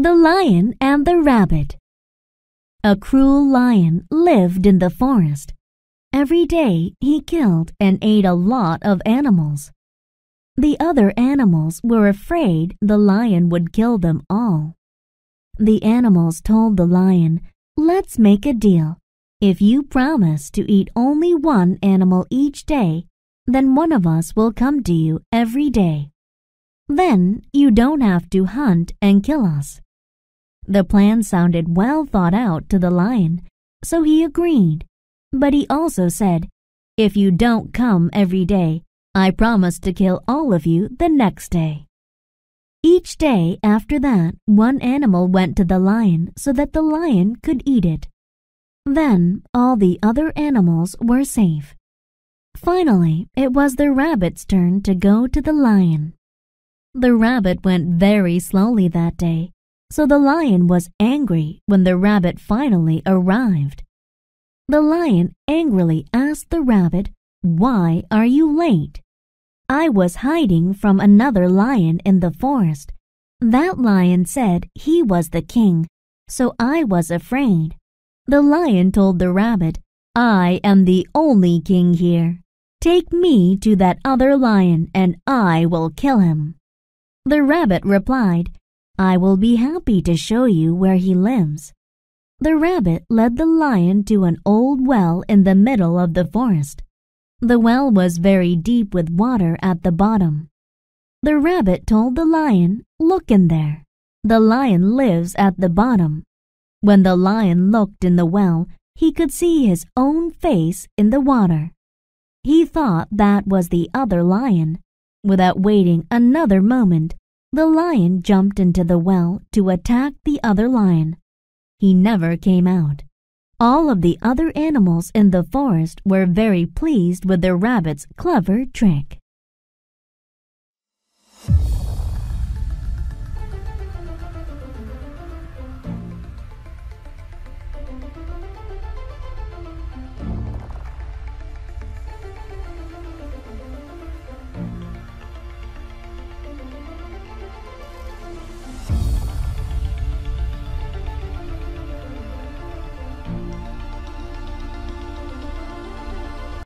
The Lion and the Rabbit A cruel lion lived in the forest. Every day he killed and ate a lot of animals. The other animals were afraid the lion would kill them all. The animals told the lion, Let's make a deal. If you promise to eat only one animal each day, then one of us will come to you every day. Then you don't have to hunt and kill us. The plan sounded well thought out to the lion, so he agreed. But he also said, If you don't come every day, I promise to kill all of you the next day. Each day after that, one animal went to the lion so that the lion could eat it. Then all the other animals were safe. Finally, it was the rabbit's turn to go to the lion. The rabbit went very slowly that day, so the lion was angry when the rabbit finally arrived. The lion angrily asked the rabbit, Why are you late? I was hiding from another lion in the forest. That lion said he was the king, so I was afraid. The lion told the rabbit, I am the only king here. Take me to that other lion and I will kill him. The rabbit replied, I will be happy to show you where he lives. The rabbit led the lion to an old well in the middle of the forest. The well was very deep with water at the bottom. The rabbit told the lion, Look in there. The lion lives at the bottom. When the lion looked in the well, he could see his own face in the water. He thought that was the other lion. Without waiting another moment, the lion jumped into the well to attack the other lion. He never came out. All of the other animals in the forest were very pleased with their rabbit's clever trick.